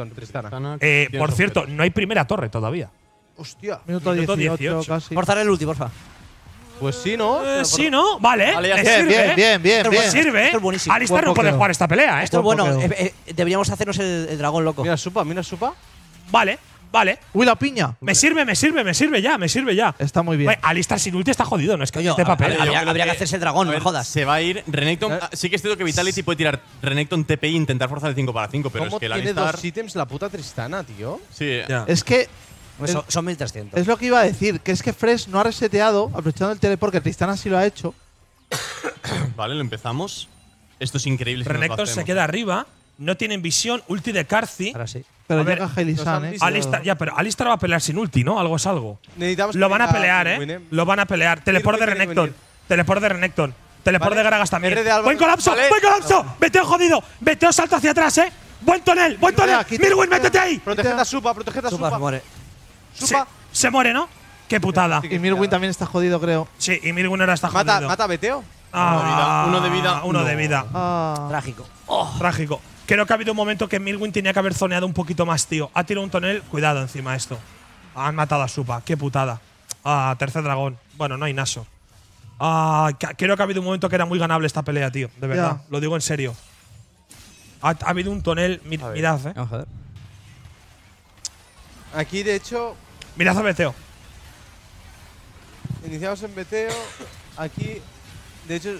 Eh, por cierto, no hay primera torre todavía. Hostia. Minuto, 18, Forzar el ulti, porfa. Pues sí, ¿no? sí, ¿no? Vale. vale bien, bien, bien, bien, sirve. no puede jugar esta pelea, Esto es bueno. deberíamos hacernos el, el, dragón loco. Mira, Supa, mira, Supa. Vale. Vale. Uy, la piña. Me sirve, me sirve, me sirve ya, me sirve ya. Está muy bien. Alistar sin ulti está jodido, no es que Oye, este papel. Habría, que hacerse el dragón, no me jodas. Se va a ir Renekton. Eh, sí que es cierto que Vitality puede tirar Renekton TPI e intentar forzar de 5 para 5, pero es que la tiene dos ítems la puta Tristana, tío? Sí. Es que… Pues son, 1300. Es lo que iba a decir, que es que Fresh no ha reseteado, aprovechando el teleport, que Tristana sí lo ha hecho. vale, lo empezamos. Esto es increíble. Renekton se queda arriba, no tienen visión, ulti de Carci. Ahora sí. Pero llega Heilishan, ¿eh? Alistar, ya, pero Alistar va a pelear sin ulti, ¿no? Algo es algo. ¿eh? Lo van a pelear, ¿eh? Lo van a pelear. Teleport de Renekton. Teleport de Renekton. Teleport de Gragas también. ¡Buen colapso! ¡Buen colapso! ¡Beteo jodido! ¡Veteo salto hacia atrás, eh! ¡Buen tonel! ¡Buen tonel! ¡Mirwin, métete ahí! protege a Supa, protege a Supa. se muere. Se, muere, ¿no? ¡Qué putada! Y Mirwin también está jodido, creo. Sí, y Mirwin ahora está jodido. ¿Mata, mata a Ah, uno de vida. Uno de vida. Ah. Trágico. Trágico. Creo que ha habido un momento que Milwin tenía que haber zoneado un poquito más, tío. Ha tirado un tonel. Cuidado encima esto. Han matado a Supa. Qué putada. Ah, tercer dragón. Bueno, no hay Naso. Ah, creo que ha habido un momento que era muy ganable esta pelea, tío. De verdad. Lo digo en serio. Ha, habido un tonel. mirad, eh. Aquí, de hecho. Mirad a Beteo. Iniciamos en Beteo. Aquí. De hecho.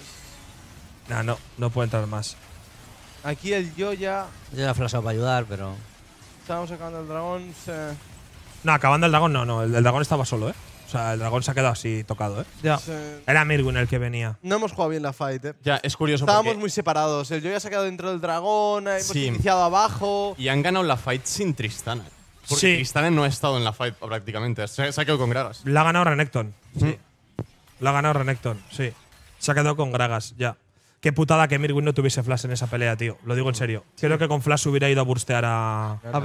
Nah, no, no puede entrar más. Aquí el yo ya. Yo ya flasheado para ayudar, pero. Estábamos acabando el dragón. No, acabando el dragón, no, no. El, dragón estaba solo, ¿eh? O sea, el dragón se ha quedado así tocado, ¿eh? Ya. Era Mirwin el que venía. No hemos jugado bien la fight, ¿eh? Ya, es curioso. Estábamos muy separados. El yo se ha quedado dentro del dragón, hemos iniciado abajo. Y han ganado la fight sin Tristana. Porque sí. Tristana no ha estado en la fight prácticamente. Se, ha quedado con Gragas. La ha ganado Renekton. Sí. La ha ganado Renekton, sí. Se ha quedado con Gragas, ya. Qué putada que Mirwin no tuviese Flash en esa pelea, tío. Lo digo en serio. Creo que con Flash hubiera ido a burstear a. A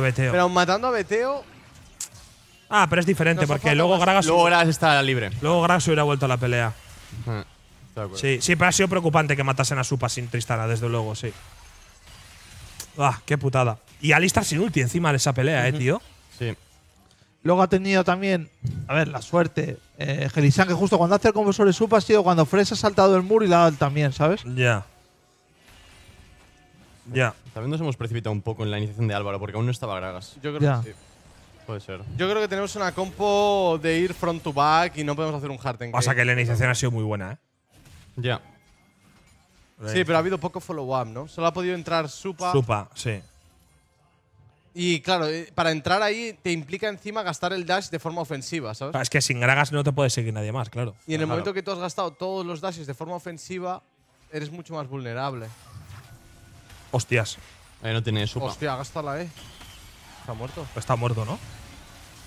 Beteo. Pero matando a Beteo. Ah, pero es diferente, porque luego Gragas. Luego Gragas está libre. Luego Gragas hubiera vuelto a la pelea. Ah, sí, sí, pero ha sido preocupante que matasen a Supa sin Tristana, desde luego, sí. Ah, qué putada. Y Alistar sin ulti encima de esa pelea, eh, tío. Sí. Luego ha tenido también, a ver, la suerte eh, que justo cuando hace el conversor de Supa ha sido cuando Fresh ha saltado el muro y la también, ¿sabes? Ya. Ya. También nos hemos precipitado un poco en la iniciación de Álvaro, porque aún no estaba Gragas. Yo creo que sí. Puede ser. Yo creo que tenemos una compo de ir front to back y no podemos hacer un hard O sea que la iniciación ha sido muy buena, ¿eh? Ya. Sí, pero ha habido poco follow-up, ¿no? Solo ha podido entrar Supa. Supa, sí. Y claro, eh, para entrar ahí te implica encima gastar el dash de forma ofensiva, ¿sabes? Es que sin gragas no te puede seguir nadie más, claro. Y en el momento que tú has gastado todos los dashes de forma ofensiva, eres mucho más vulnerable. Hostias. Ahí no tiene supa. Hostia, la eh. Está muerto. Está muerto, ¿no?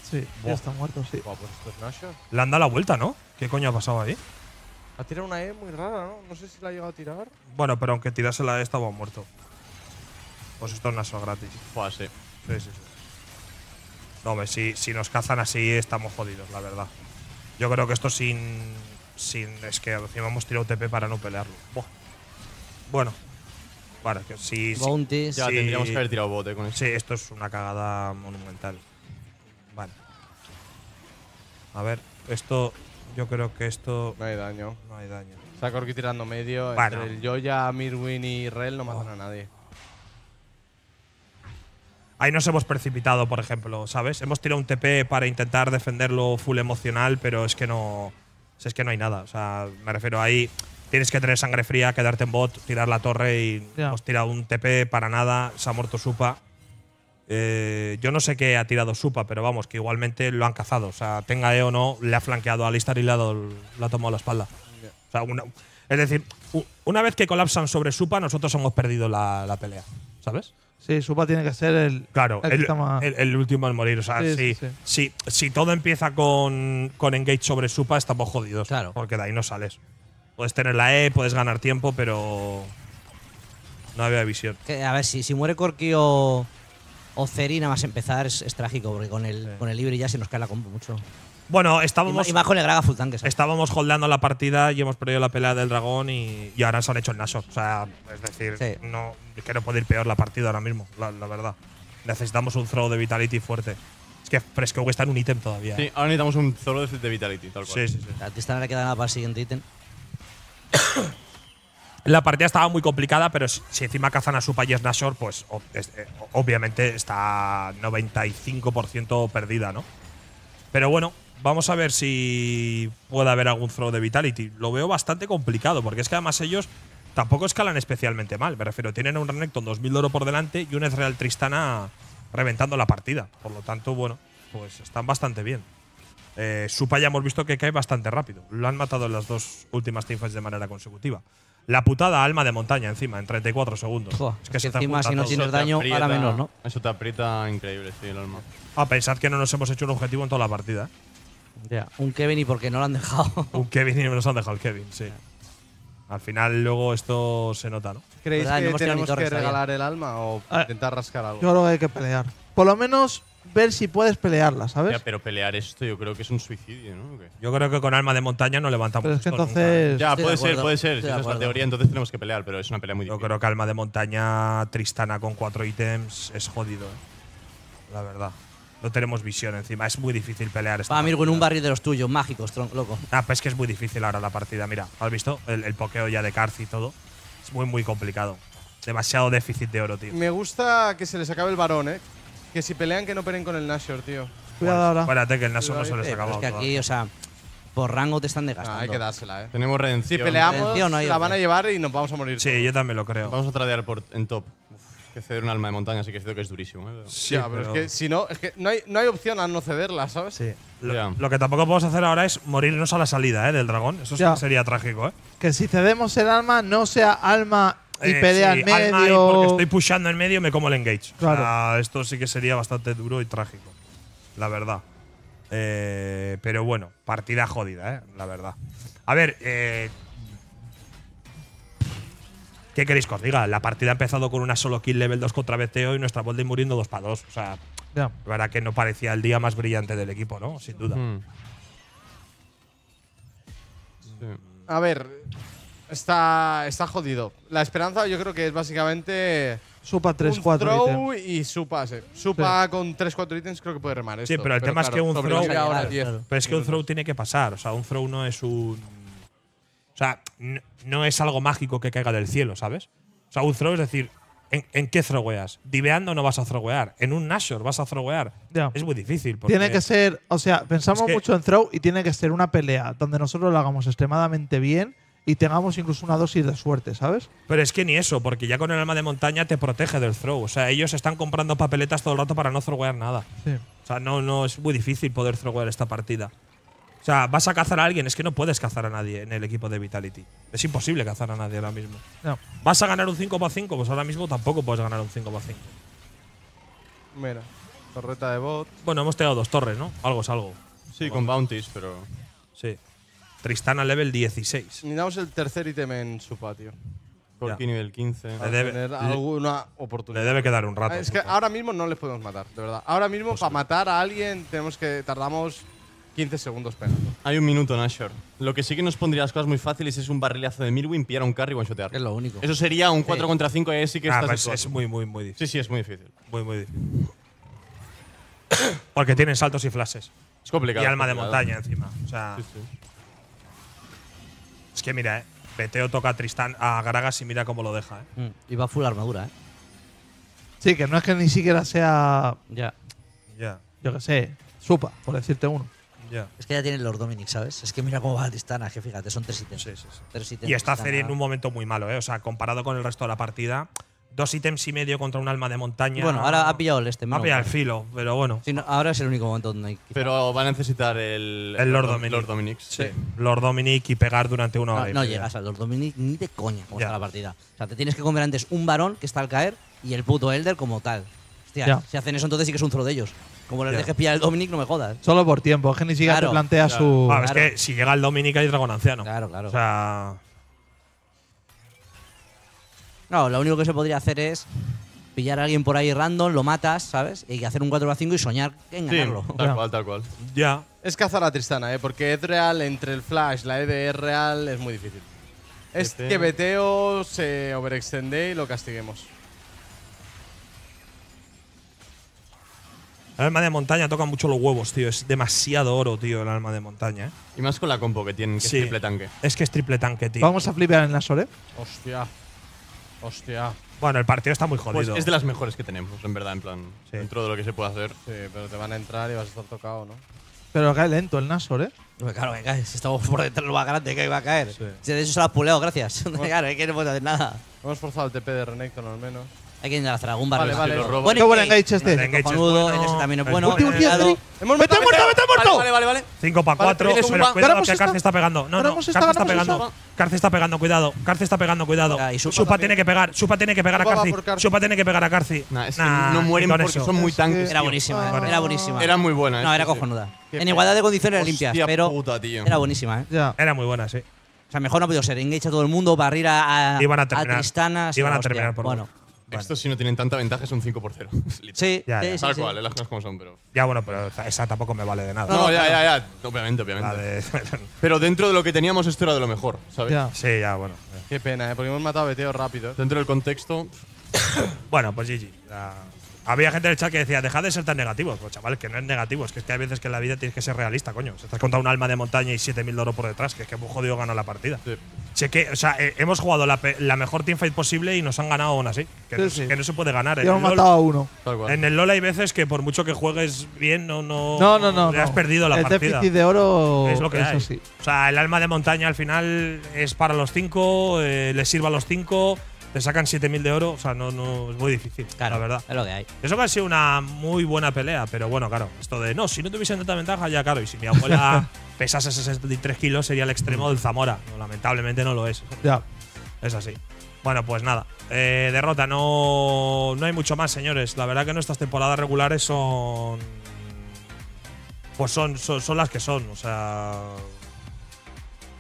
Sí, ya está muerto, sí. pues esto es Le han dado la vuelta, ¿no? ¿Qué coño ha pasado ahí? Ha tirado una E muy rara, ¿no? No sé si la ha llegado a tirar. Bueno, pero aunque tirase la E estaba muerto. Pues esto es Nasher gratis. Pues Sí, sí, sí. No, hombre, si, nos cazan así estamos jodidos, la verdad. Yo creo que esto sin. sin es que encima hemos tirado TP para no pelearlo. Buah. Bueno. Vale, que si. Ya tendríamos que haber tirado bote con esto. Sí, esto es una cagada monumental. Vale. A ver, esto. Yo creo que esto. No hay daño. No hay daño. está tirando medio. Entre el Joya, Mirwin y Rel no matan oh. a nadie. Ahí nos hemos precipitado, por ejemplo, ¿sabes? Hemos tirado un TP para intentar defenderlo full emocional, pero es que no. Es que no hay nada. O sea, me refiero ahí. Tienes que tener sangre fría, quedarte en bot, tirar la torre y hemos tirado un TP para nada. Se ha muerto Supa. Eh, yo no sé qué ha tirado Supa, pero vamos, que igualmente lo han cazado. O sea, tenga E o no, le ha flanqueado a Listar y le ha, tomado la espalda. O sea, una, es decir, una vez que colapsan sobre Supa, nosotros hemos perdido la pelea, ¿sabes? Sí, Supa tiene que ser el. Claro, el, último al morir. O sea, sí, si, todo empieza con, Engage sobre Supa, estamos jodidos. Claro. Porque de ahí no sales. Puedes tener la E, puedes ganar tiempo, pero. No había visión. a ver, si, muere Corki o. Zeri, Ceri, nada más empezar es, trágico, porque con el, con el libre ya se nos cae la mucho. Bueno, estábamos. Y, bajo ¿eh? Estábamos holdeando la partida y hemos perdido la pelea del dragón y, ahora se han hecho el Nashor. O sea, es decir, que no puede ir peor la partida ahora mismo, la, verdad. Necesitamos un throw de Vitality fuerte. Es que Fresco está en un ítem todavía. Sí, ¿eh? ahora necesitamos un throw de Vitality, tal cual. Sí, sí, sí. queda el siguiente ítem. La partida estaba muy complicada, pero si encima cazan a Supa y es Nashor, pues eh, obviamente está 95% perdida, ¿no? Pero bueno, Vamos a ver si puede haber algún throw de Vitality. Lo veo bastante complicado, porque es que además ellos tampoco escalan especialmente mal. Me refiero, tienen un Renekton 2000 oro por delante y un Ezreal Tristana reventando la partida. Por lo tanto, bueno, pues están bastante bien. Eh, Supa ya hemos visto que cae bastante rápido. Lo han matado en las dos últimas teamfights de manera consecutiva. La putada alma de montaña encima, en 34 segundos. es que, que si no tienes daño, aprieta, menos, ¿no? Eso te aprieta increíble, sí, el alma. A pensar pensad que no nos hemos hecho un objetivo en toda la partida. ¿eh? Un Kevin y porque no lo han dejado. un Kevin y no nos han dejado el Kevin, sí. Al final luego esto se nota, ¿no? ¿Creéis que tenemos que regalar el alma o intentar rascar algo? Yo creo que hay que pelear. Por lo menos ver si puedes pelearla, ¿sabes? Ya, pero pelear esto yo creo que es un suicidio, ¿no? Yo creo que con alma de montaña no levantamos entonces Ya, puede ser, puede ser. Si teoría, entonces tenemos que pelear, pero es una pelea muy yo difícil. Yo creo que alma de montaña tristana con cuatro ítems es jodido, ¿eh? La verdad no tenemos visión encima. Es muy difícil pelear. Esta Va, Mirgo, en un barrio de los tuyos, mágicos, tronco, loco. Ah, pues es que es muy difícil ahora la partida. Mira, ¿has visto? El, pokeo ya de Karth y todo. Es muy, muy complicado. Demasiado déficit de oro, tío. Me gusta que se les acabe el varón, ¿eh? Que si pelean, que no peleen con el Nashor, tío. Cuidado ahora. Espérate, que el Nashor no se les eh, acaba. Es que aquí, o sea, por rango te están ah, de hay que dársela, ¿eh? Tenemos redención. Si peleamos, la van a llevar y nos vamos a morir. Sí, yo también lo creo. Vamos a tradear por, en top que ceder un alma de montaña así que es que es durísimo. ¿eh? Sí, pero, es que si no, es que no hay, no hay opción a no cederla, ¿sabes? Sí. Lo, que tampoco podemos hacer ahora es morirnos a la salida ¿eh? del dragón. Eso sería trágico, ¿eh? Que si cedemos el alma, no sea alma y eh, pelea sí, al medio. alma porque estoy pushando en medio, me como el engage. esto sí que sería bastante duro y trágico. La verdad. Eh, pero bueno, partida jodida, ¿eh? La verdad. A ver, eh, ¿Qué queréis que os diga? La partida ha empezado con una solo kill level 2 contra BTO y nuestra Bolding muriendo 2 para 2. O sea, la verdad que no parecía el día más brillante del equipo, ¿no? Sin duda. A ver, está, jodido. La esperanza yo creo que es básicamente… Supa 3-4 y Supa, Supa con 3-4 ítems creo que puede remar esto. Sí, pero el tema es que un throw… Pero es que un throw tiene que pasar. O sea, un throw no es un o sea, no, es algo mágico que caiga del cielo, ¿sabes? O sea, un throw es decir, ¿en, qué throweas? Diveando no vas a throwear. En un Nashor vas a throwear. Es muy difícil. tiene que ser, o sea, pensamos mucho en throw y tiene que ser una pelea donde nosotros lo hagamos extremadamente bien y tengamos incluso una dosis de suerte, ¿sabes? Pero es que ni eso, porque ya con el alma de montaña te protege del throw. O sea, ellos están comprando papeletas todo el rato para no throwear nada. O sea, no, no es muy difícil poder throwear esta partida. O sea, vas a cazar a alguien, es que no puedes cazar a nadie en el equipo de Vitality. Es imposible cazar a nadie ahora mismo. No. ¿Vas a ganar un 5x5? Pues ahora mismo tampoco puedes ganar un 5x5. Mira, torreta de bot. Bueno, hemos tirado dos torres, ¿no? Algo es algo. Sí, con bounties, pero. Sí. Tristana level 16. damos el tercer ítem en su patio. aquí nivel 15. Le debe, alguna oportunidad. Le debe quedar un rato. Es que ahora mismo no le podemos matar, de verdad. Ahora mismo, pues para matar a alguien, tenemos que tardamos 15 segundos pegando. Hay un minuto, Nashor. Lo que sí que nos pondría las cosas muy fáciles es un barrilazo de Mirwin, pillar a un carry y one-shotear. Es lo único. Eso sería un 4 contra 5 y que ah, pues es muy, muy, muy difícil. Sí, sí, es muy difícil. Muy, muy difícil. Porque tienen saltos y flashes. Es complicado. Y alma de montaña encima. Es que mira, eh. toca a Tristán a Gragas y mira cómo lo deja, eh. Mm, y va full armadura, eh. Sí, que no es que ni siquiera sea. Ya. Ya. Yo qué sé, supa, por decirte uno. Es que ya tienen Lord Dominic, ¿sabes? Es que mira cómo va el que fíjate, son tres ítems. y está en un momento muy malo, ¿eh? O sea, comparado con el resto de la partida, dos ítems y medio contra un alma de montaña. Bueno, ahora ha pillado el este. Ha pillado el filo, pero bueno. ahora es el único momento donde Pero va a necesitar el, el Lord, Dominic. Lord Sí. Lord Dominic y pegar durante una hora. No, llegas al Lord Dominic ni de coña como la partida. O sea, te tienes que comer antes un varón que está al caer y el puto Elder como tal. Hostia, si hacen eso entonces sí que es un throw de ellos. Como les dejes pillar el Dominic, no me jodas. Solo por tiempo. Ah, es que te plantea su. Claro, Es que si llega el Dominic hay dragón anciano. Claro, claro. O sea. No, lo único que se podría hacer es pillar a alguien por ahí random, lo matas, ¿sabes? Y hacer un 4x5 y soñar en ganarlo. Tal cual, tal cual. Ya. Es cazar a Tristana, ¿eh? porque es Real entre el Flash, la ED Real es muy difícil. Es Este- que Beteo se overextende y lo castiguemos. El alma de montaña toca mucho los huevos, tío. Es demasiado oro, tío, el alma de montaña. ¿eh? Y más con la compo que tienen, que es triple tanque. Es que es triple tanque, tío. Vamos a flipear en la eh. Hostia. Hostia. Bueno, el partido está muy pues jodido. es de las mejores que tenemos, en verdad, en plan. Dentro de lo que se puede hacer. Sí, pero te van a entrar y vas a estar tocado, ¿no? Pero cae lento el Nasor, ¿eh? Claro que cae. Si estamos por detrás lo más grande que iba a caer. Sí. Si de eso se lo has puleado, gracias. claro, es que no puedo hacer nada. Hemos forzado el TP de Renekton al menos. Hay que ir algún barrio. Vale, vale. Qué buen engage este. El este ese este también es bueno. Último ¡Mete muerto, mete muerto! Vale, vale, vale. 5 para 4. Vale, cuidado, cuidado que pues Carce está pegando. No, no, pues Carce está pegando. Carce está pegando, cuidado. Carce está pegando, cuidado. Supa tiene que pegar, Supa tiene que pegar a Carci. Supa tiene que pegar a Carci. No mueren porque son muy tanques. Era buenísima, era buenísima. Era muy buena. No, era cojonuda. En igualdad de condiciones limpias, pero era buenísima, ¿eh? Era muy buena, sí. O sea, mejor no ha podido ser. Engage a todo el mundo, barrir a, a, iban a, terminar, Iban a terminar por bueno esto Estos, si no tienen tanta ventaja, es un 5 por 0. sí, ya, ya. tal cual, las cosas como son, pero. Ya, bueno, pero esa tampoco me vale de nada. No, ya, ya, ya. Obviamente, obviamente. pero dentro de lo que teníamos, esto era de lo mejor, ¿sabes? Sí, ya, bueno. Qué pena, ¿eh? porque hemos matado a Beteo rápido. Dentro del contexto. bueno, pues GG. Había gente en el chat que decía, deja de ser tan negativo Pues que no es negativo, es que, hay veces que en la vida tienes que ser realista, coño. Si estás contado un alma de montaña y 7000 de oro por detrás, que es que hemos jodido ganar la partida. Sí. o sea, eh, hemos jugado la, mejor teamfight posible y nos han ganado aún así. Que, no, se puede ganar. Eh. Y hemos matado a uno. En el LOL hay veces que por mucho que juegues bien, no, no, no, no, has perdido la partida. El déficit de oro es lo que O sea, el alma de montaña al final es para los cinco, les eh, le sirve a los cinco te sacan 7.000 de oro, o sea, no, no es muy difícil, claro, la verdad. Es lo que hay. Eso va ha sido una muy buena pelea, pero bueno, claro, esto de no, si no tuviesen tanta ventaja, ya claro, y si mi abuela pesase 63 kilos sería el extremo del Zamora. lamentablemente no lo es. Ya. Es así. Bueno, pues nada. Eh, derrota, no, no hay mucho más, señores. La verdad que nuestras temporadas regulares son. Pues son, son las que son, o sea.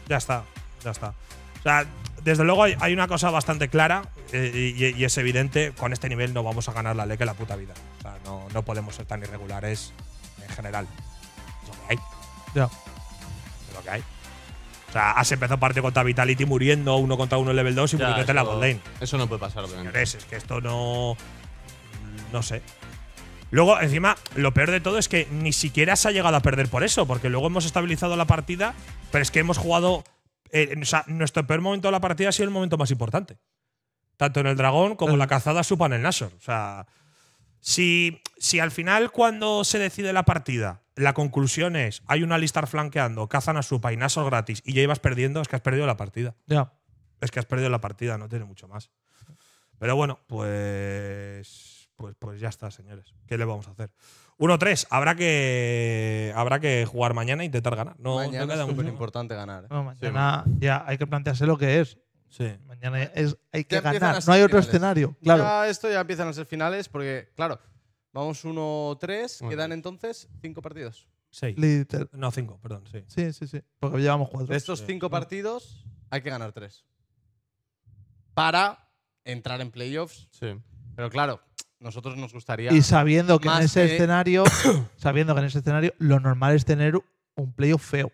Ya está, ya está. O sea, desde luego hay, una cosa bastante clara eh, y, es evidente, con este nivel no vamos a ganar la leque la puta vida. O sea, no, podemos ser tan irregulares en general. Es lo que hay. Es lo que hay. O sea, has empezado parte contra Vitality muriendo uno contra uno en level 2 y la gold Eso no puede pasar, obviamente. es que esto no… No sé. Luego, encima, lo peor de todo es que ni siquiera se ha llegado a perder por eso, porque luego hemos estabilizado la partida, pero es que hemos jugado eh, nuestro peor momento de la partida ha sido el momento más importante. Tanto en el dragón como en la cazada en el Nashor. O sea, si, si al final, cuando se decide la partida, la conclusión es: hay una lista flanqueando, cazan a Supa y Nashor gratis y ya ibas perdiendo, es que has perdido la partida. Ya. Es que has perdido la partida, no tiene mucho más. Pero bueno, pues. Pues, pues ya está, señores. ¿Qué le vamos a hacer? 1-3, habrá que, habrá que jugar mañana e intentar ganar. No, mañana no queda es súper importante ganar. ¿eh? No, mañana ya hay que plantearse lo que es. Sí. Mañana es, hay que ganar, no hay otro escenario. Claro. Ya esto ya empiezan a ser finales porque, claro, vamos 1-3, quedan entonces 5 partidos. 6. No, 5, perdón, sí. Sí, sí, sí. Porque llevamos 4. De estos 5 partidos hay que ganar 3. Para entrar en playoffs. Sí. Pero claro, nosotros nos gustaría. Y sabiendo que en ese escenario, sabiendo que en ese escenario lo normal es tener un playoff feo.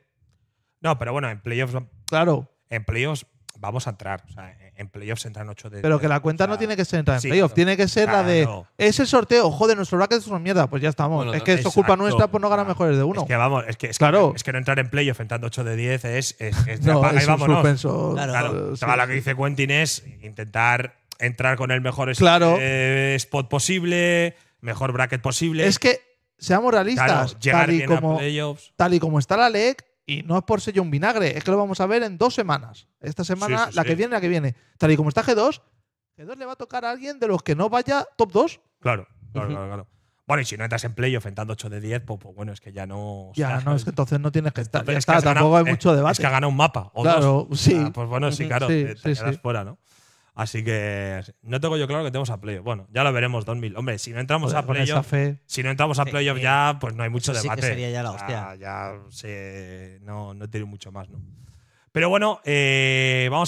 No, pero bueno, en playoffs. Claro. En playoffs vamos a entrar. O sea, en playoffs entran 8 de. Pero que la cuenta no tiene que ser entrar en playoffs, tiene que ser la de. Ese sorteo, joder, nuestro bracket es una mierda. Pues ya estamos. es que esto es culpa nuestra por no ganar mejores de uno. Es que vamos, es que, es claro. es que no entrar en playoffs entrando 8 de 10 es. es, es, no, claro, Lo que dice Quentin es intentar entrar con el mejor eh, spot posible, mejor bracket posible. Es que, seamos realistas, tal, y como, tal y como está la LEC, y no es por sello un vinagre, es que lo vamos a ver en dos semanas. Esta semana, la que viene, la que viene. Tal y como está G2, G2 le va a tocar a alguien de los que no vaya top 2. Claro, claro, claro, Bueno, y si no entras en playoff Entrando 8 de 10, pues, pues, bueno, es que ya no. Ya, no, es que entonces no tienes que estar. Ya tampoco hay eh, mucho debate. Es que ha ganado un mapa. O claro, sí. Ah, pues bueno, sí, claro, te quedas fuera, ¿no? Así que no tengo yo claro que tenemos a playoff. Bueno, ya lo veremos 2000. Hombre, si no entramos a playoff, si no entramos a playoff ya, pues no hay mucho debate. sería ya la hostia. se, no, no tiene mucho más, ¿no? Pero bueno, eh, vamos